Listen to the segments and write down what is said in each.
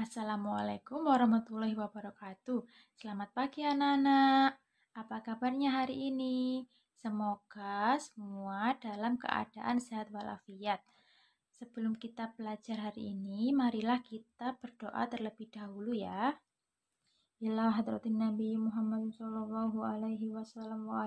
Assalamualaikum warahmatullahi wabarakatuh. Selamat pagi anak-anak. Apa kabarnya hari ini? Semoga semua dalam keadaan sehat walafiat. Sebelum kita belajar hari ini, marilah kita berdoa terlebih dahulu ya. Ila hadratin Nabi Muhammad sallallahu alaihi wasallam wa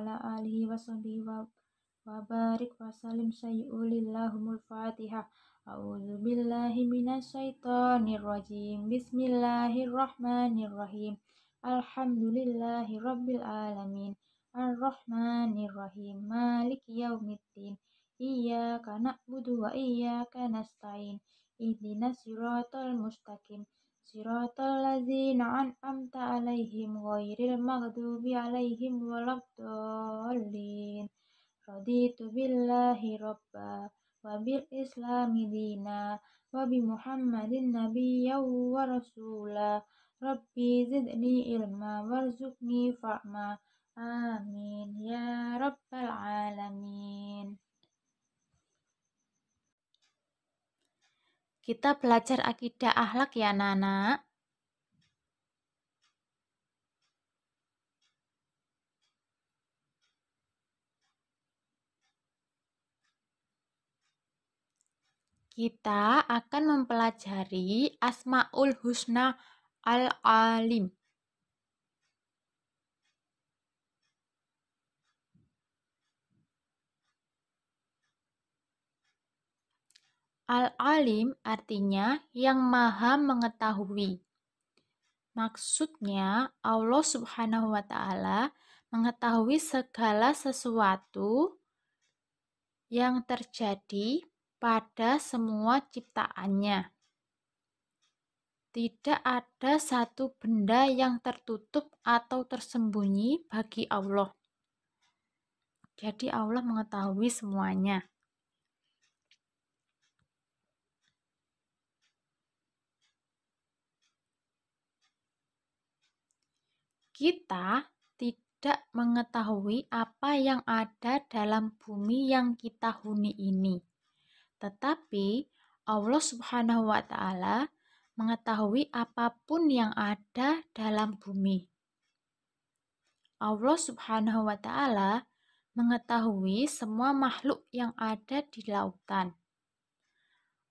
billahi A'udzubillahi rajim. Bismillahirrahmanirrahim. Alhamdulillahi rabbil alamin. Ar-Rahmanirrahim. Maliki yaumiddin. Iyyaka na'budu wa iyyaka nasta'in. Ihdinas siratal mustaqim. Siratal ladzina an'amta 'alaihim ghairil maghdubi 'alaihim waladdallin. Raditu billahi robbal wabil islami dina wabi muhammadin nabiyyaw wa rasula rabbi zidni ilma warzuqni fa'ma amin ya kita belajar akidah ahlak ya Nana Kita akan mempelajari Asmaul Husna Al-Alim. Al-alim artinya yang maha mengetahui. Maksudnya Allah subhanahu wa ta'ala mengetahui segala sesuatu yang terjadi pada semua ciptaannya. Tidak ada satu benda yang tertutup atau tersembunyi bagi Allah. Jadi Allah mengetahui semuanya. Kita tidak mengetahui apa yang ada dalam bumi yang kita huni ini. Tetapi Allah Subhanahu wa taala mengetahui apapun yang ada dalam bumi. Allah Subhanahu wa taala mengetahui semua makhluk yang ada di lautan.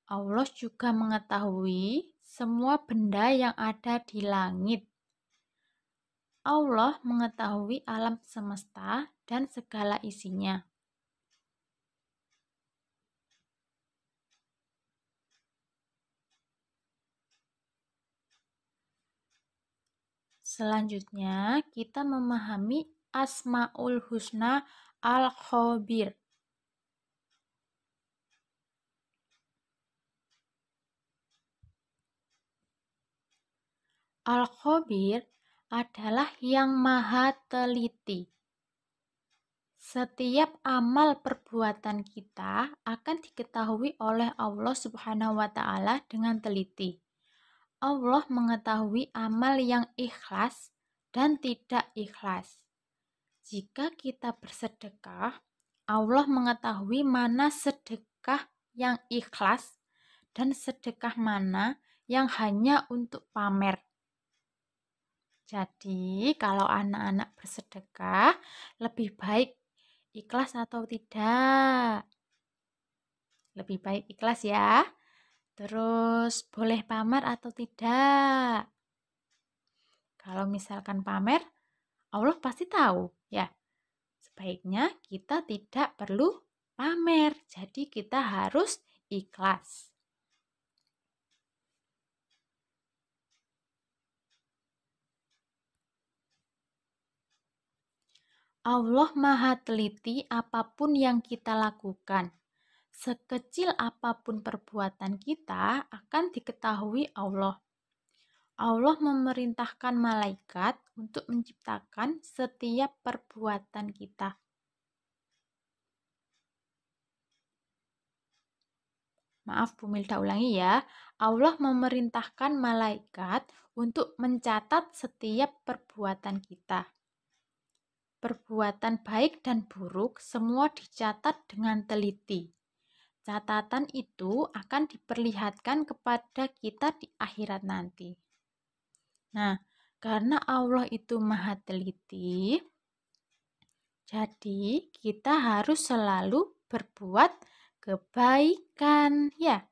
Allah juga mengetahui semua benda yang ada di langit. Allah mengetahui alam semesta dan segala isinya. Selanjutnya, kita memahami Asmaul Husna Al-Khobir. Al-Khobir adalah yang maha teliti. Setiap amal perbuatan kita akan diketahui oleh Allah Subhanahu wa taala dengan teliti. Allah mengetahui amal yang ikhlas dan tidak ikhlas. Jika kita bersedekah, Allah mengetahui mana sedekah yang ikhlas dan sedekah mana yang hanya untuk pamer. Jadi, kalau anak-anak bersedekah, lebih baik ikhlas atau tidak? Lebih baik ikhlas ya. Terus boleh pamer atau tidak? Kalau misalkan pamer, Allah pasti tahu, ya. Sebaiknya kita tidak perlu pamer. Jadi kita harus ikhlas. Allah Maha Teliti apapun yang kita lakukan sekecil apapun perbuatan kita akan diketahui Allah. Allah memerintahkan malaikat untuk menciptakan setiap perbuatan kita. Maaf, Bu Milda ulangi ya. Allah memerintahkan malaikat untuk mencatat setiap perbuatan kita. Perbuatan baik dan buruk semua dicatat dengan teliti Catatan itu akan diperlihatkan kepada kita di akhirat nanti. Nah, karena Allah itu maha teliti, jadi kita harus selalu berbuat kebaikan ya.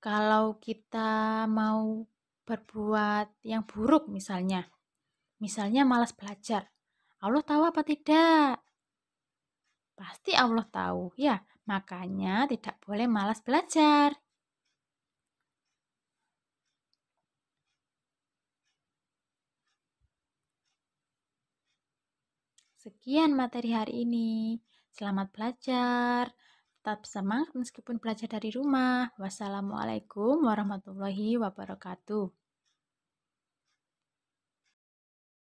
Kalau kita mau berbuat yang buruk misalnya, misalnya malas belajar, Allah tahu apa tidak? Pasti Allah tahu, ya. Makanya tidak boleh malas belajar. Sekian materi hari ini. Selamat belajar. Tetap semangat meskipun belajar dari rumah. Wassalamualaikum warahmatullahi wabarakatuh.